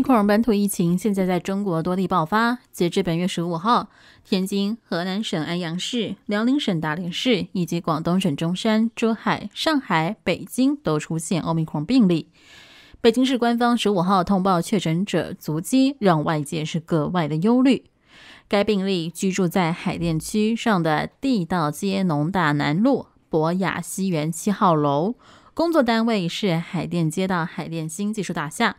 密克戎本土疫情现在在中国多地爆发。截至本月十五号，天津、河南省安阳市、辽宁省大连市以及广东省中山、珠海、上海、北京都出现奥密克戎病例。北京市官方十五号通报确诊者足迹，让外界是格外的忧虑。该病例居住在海淀区上的地道街农大南路博雅西园七号楼，工作单位是海淀街道海淀新技术大厦。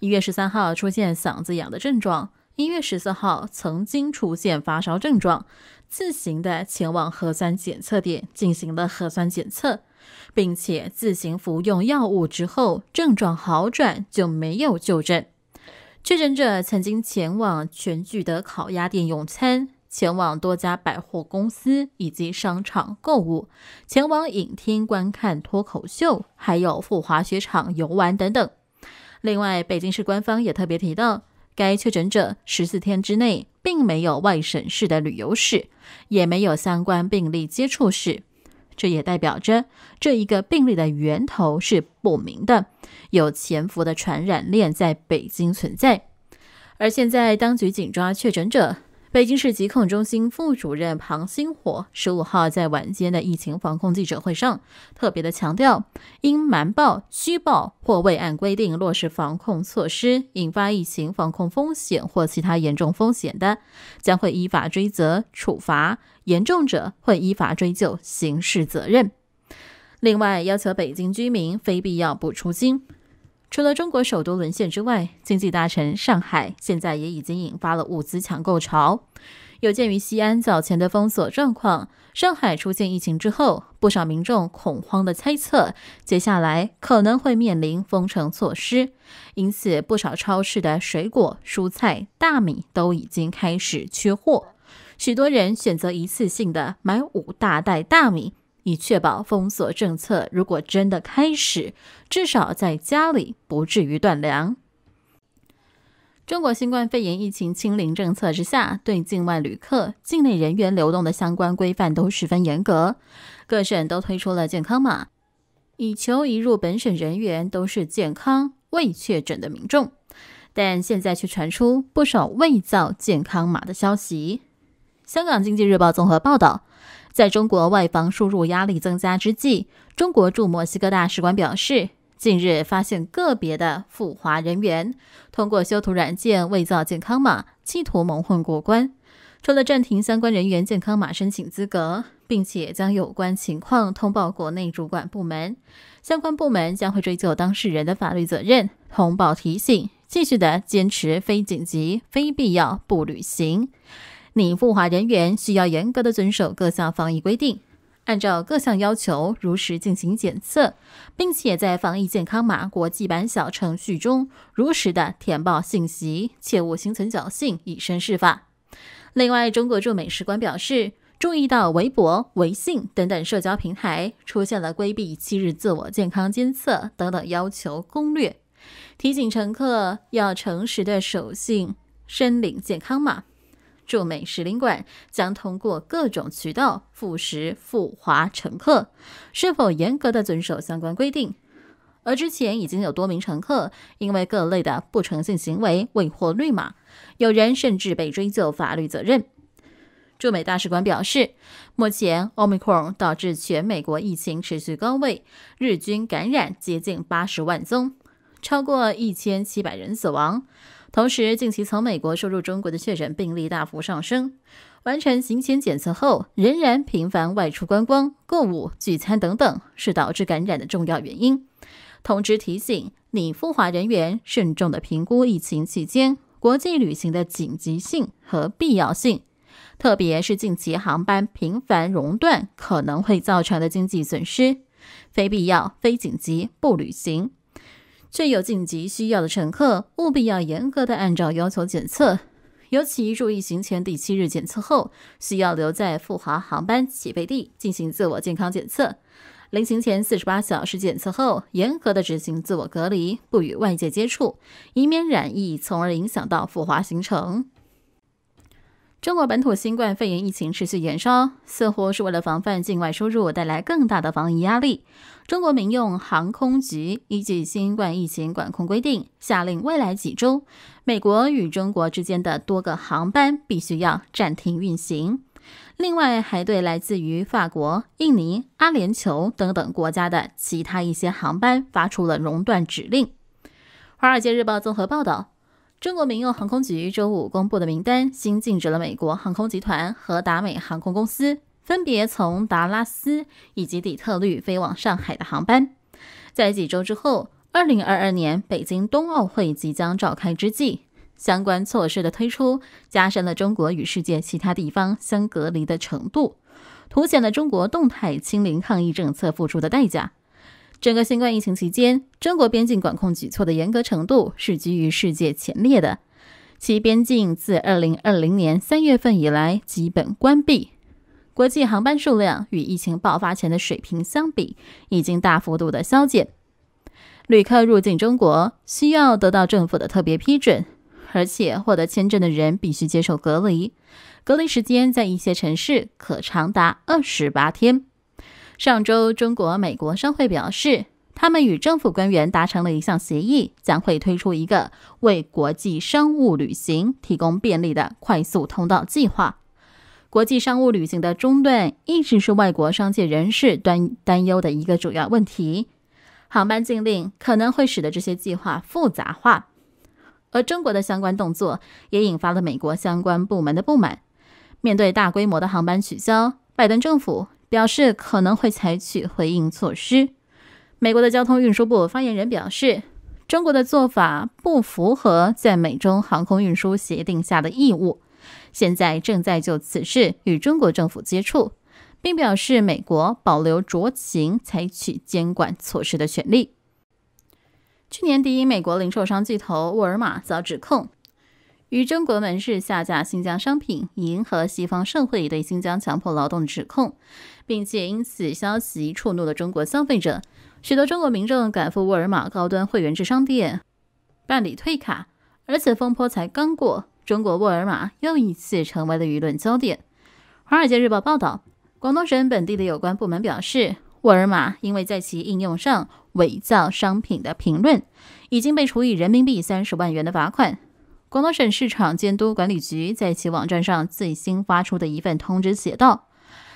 一月十三号出现嗓子痒的症状，一月十四号曾经出现发烧症状，自行的前往核酸检测点进行了核酸检测，并且自行服用药物之后症状好转就没有就诊。确诊者曾经前往全聚德烤鸭店用餐，前往多家百货公司以及商场购物，前往影厅观看脱口秀，还有赴滑雪场游玩等等。另外，北京市官方也特别提到，该确诊者十四天之内并没有外省市的旅游史，也没有相关病例接触史，这也代表着这一个病例的源头是不明的，有潜伏的传染链在北京存在。而现在，当局紧抓确诊者。北京市疾控中心副主任庞星火十五号在晚间的疫情防控记者会上特别的强调，因瞒报、虚报或未按规定落实防控措施，引发疫情防控风险或其他严重风险的，将会依法追责处罚，严重者会依法追究刑事责任。另外，要求北京居民非必要不出京。除了中国首都沦陷之外，经济大城上海现在也已经引发了物资抢购潮。有鉴于西安早前的封锁状况，上海出现疫情之后，不少民众恐慌的猜测接下来可能会面临封城措施，因此不少超市的水果、蔬菜、大米都已经开始缺货，许多人选择一次性的买五大袋大米。以确保封锁政策如果真的开始，至少在家里不至于断粮。中国新冠肺炎疫情清零政策之下，对境外旅客、境内人员流动的相关规范都十分严格，各省都推出了健康码，以求一入本省人员都是健康、未确诊的民众。但现在却传出不少伪造健康码的消息。香港经济日报综合报道。在中国外防输入压力增加之际，中国驻墨西哥大使馆表示，近日发现个别的赴华人员通过修图软件伪造健康码，企图蒙混过关。除了暂停相关人员健康码申请资格，并且将有关情况通报国内主管部门，相关部门将会追究当事人的法律责任。通报提醒：继续的坚持非紧急、非必要不旅行。拟赴华人员需要严格的遵守各项防疫规定，按照各项要求如实进行检测，并且在防疫健康码国际版小程序中如实的填报信息，切勿心存侥幸以身试法。另外，中国驻美使馆表示，注意到微博、微信等等社交平台出现了规避七日自我健康监测等等要求攻略，提醒乘客要诚实的守信申领健康码。驻美使领馆将通过各种渠道复审赴华乘客是否严格的遵守相关规定，而之前已经有多名乘客因为各类的不诚信行为未获绿码，有人甚至被追究法律责任。驻美大使馆表示，目前 Omicron 导致全美国疫情持续高位，日均感染接近八十万宗，超过一千七百人死亡。同时，近期从美国输入中国的确诊病例大幅上升。完成行前检测后，仍然频繁外出观光、购物、聚餐等等，是导致感染的重要原因。通知提醒拟赴华人员慎重的评估疫情期间国际旅行的紧急性和必要性，特别是近期航班频繁熔断可能会造成的经济损失。非必要、非紧急不旅行。确有紧急需要的乘客，务必要严格的按照要求检测，尤其注意行前第七日检测后，需要留在富华航班起飞地进行自我健康检测；临行前四十八小时检测后，严格的执行自我隔离，不与外界接触，以免染疫，从而影响到富华行程。中国本土新冠肺炎疫情持续燃烧，似乎是为了防范境外输入带来更大的防疫压力。中国民用航空局依据新冠疫情管控规定，下令未来几周，美国与中国之间的多个航班必须要暂停运行。另外，还对来自于法国、印尼、阿联酋等等国家的其他一些航班发出了熔断指令。《华尔街日报》综合报道。中国民用航空局周五公布的名单，新禁止了美国航空集团和达美航空公司分别从达拉斯以及底特律飞往上海的航班。在几周之后，二零二二年北京冬奥会即将召开之际，相关措施的推出加深了中国与世界其他地方相隔离的程度，凸显了中国动态清零抗疫政策付出的代价。整个新冠疫情期间，中国边境管控举措的严格程度是居于世界前列的。其边境自2020年3月份以来基本关闭，国际航班数量与疫情爆发前的水平相比已经大幅度的消减。旅客入境中国需要得到政府的特别批准，而且获得签证的人必须接受隔离，隔离时间在一些城市可长达二十八天。上周，中国美国商会表示，他们与政府官员达成了一项协议，将会推出一个为国际商务旅行提供便利的快速通道计划。国际商务旅行的中断一直是外国商界人士担担忧的一个主要问题。航班禁令可能会使得这些计划复杂化，而中国的相关动作也引发了美国相关部门的不满。面对大规模的航班取消，拜登政府。表示可能会采取回应措施。美国的交通运输部发言人表示，中国的做法不符合在美中航空运输协定下的义务，现在正在就此事与中国政府接触，并表示美国保留酌情采取监管措施的权利。去年底，美国零售商巨头沃尔玛遭指控。与中国门市下架新疆商品，迎合西方社会对新疆强迫劳动的指控，并且因此消息触怒了中国消费者，许多中国民众赶赴沃尔玛高端会员制商店办理退卡。而此风波才刚过，中国沃尔玛又一次成为了舆论焦点。《华尔街日报》报道，广东省本地的有关部门表示，沃尔玛因为在其应用上伪造商品的评论，已经被处以人民币三十万元的罚款。广东省市场监督管理局在其网站上最新发出的一份通知写道，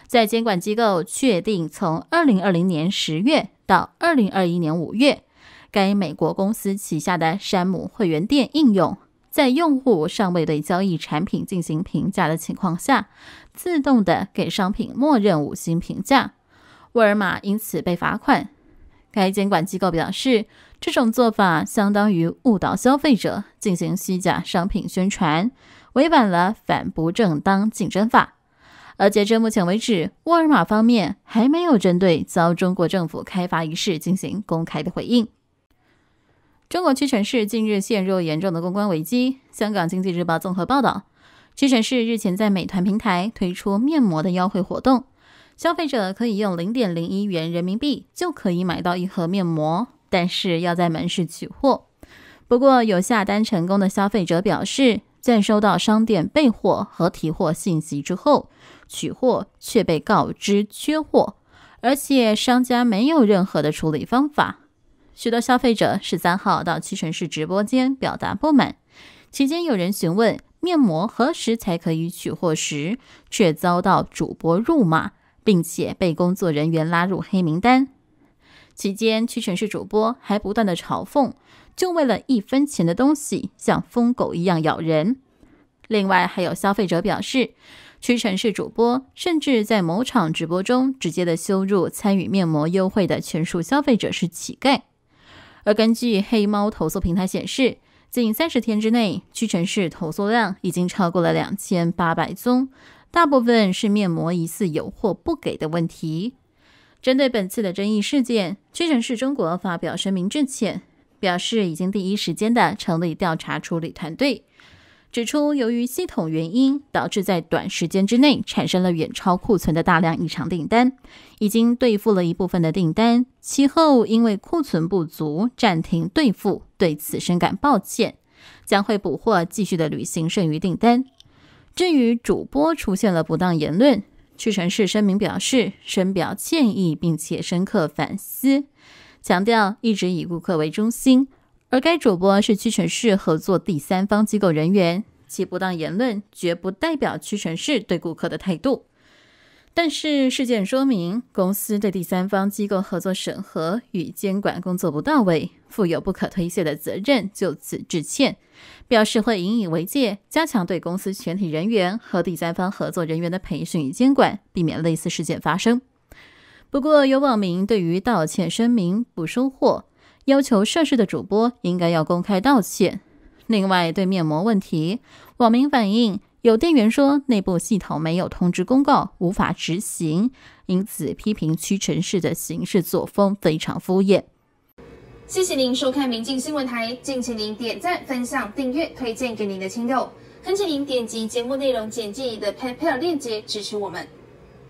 在监管机构确定从2020年十月到2021年五月，该美国公司旗下的山姆会员店应用在用户尚未对交易产品进行评价的情况下，自动的给商品默认五星评价，沃尔玛因此被罚款。该监管机构表示。这种做法相当于误导消费者，进行虚假商品宣传，违反了《反不正当竞争法》。而截至目前为止，沃尔玛方面还没有针对遭中国政府开罚一事进行公开的回应。中国屈臣氏近日陷入严重的公关危机。香港经济日报综合报道，屈臣氏日前在美团平台推出面膜的优惠活动，消费者可以用零点零一元人民币就可以买到一盒面膜。但是要在门市取货，不过有下单成功的消费者表示，在收到商店备货和提货信息之后，取货却被告知缺货，而且商家没有任何的处理方法。许多消费者十三号到屈臣氏直播间表达不满，期间有人询问面膜何时才可以取货时，却遭到主播辱骂，并且被工作人员拉入黑名单。期间，屈臣氏主播还不断的嘲讽，就为了一分钱的东西，像疯狗一样咬人。另外，还有消费者表示，屈臣氏主播甚至在某场直播中直接的羞辱参与面膜优惠的全数消费者是乞丐。而根据黑猫投诉平台显示，近三十天之内，屈臣氏投诉量已经超过了两千八百宗，大部分是面膜疑似有货不给的问题。针对本次的争议事件，屈臣氏中国发表声明致歉，表示已经第一时间的成立调查处理团队，指出由于系统原因，导致在短时间之内产生了远超库存的大量异常订单，已经兑付了一部分的订单，其后因为库存不足暂停兑付，对此深感抱歉，将会补货继续的履行剩余订单。至于主播出现了不当言论。屈臣氏声明表示，深表歉意，并且深刻反思，强调一直以顾客为中心。而该主播是屈臣氏合作第三方机构人员，其不当言论绝不代表屈臣氏对顾客的态度。但是事件说明，公司对第三方机构合作审核与监管工作不到位，负有不可推卸的责任，就此致歉，表示会引以为戒，加强对公司全体人员和第三方合作人员的培训与监管，避免类似事件发生。不过有网民对于道歉声明不收货，要求涉事的主播应该要公开道歉。另外对面膜问题，网民反映。有店员说，内部系统没有通知公告，无法执行，因此批评屈臣氏的行事作风非常敷衍。谢谢您收看明镜新闻台，敬请您点赞、分享、订阅、推荐给您的亲友，恳请您点击节目内容简介里的 PayPal 链接支持我们。